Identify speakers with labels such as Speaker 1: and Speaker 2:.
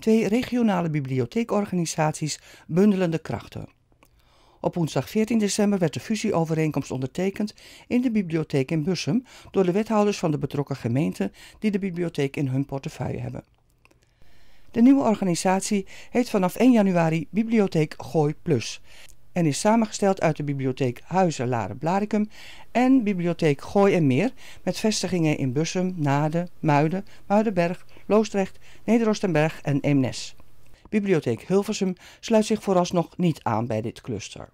Speaker 1: Twee regionale bibliotheekorganisaties bundelen de krachten. Op woensdag 14 december werd de fusieovereenkomst ondertekend in de bibliotheek in Bussum door de wethouders van de betrokken gemeenten die de bibliotheek in hun portefeuille hebben. De nieuwe organisatie heet vanaf 1 januari Bibliotheek Gooi Plus en is samengesteld uit de bibliotheek Huizen Laren Blaricum en bibliotheek Gooi en Meer met vestigingen in Bussum, Nade, Muiden, Muidenberg, Loosdrecht, Nederostenberg en Eemnes. Bibliotheek Hilversum sluit zich vooralsnog niet aan bij dit cluster.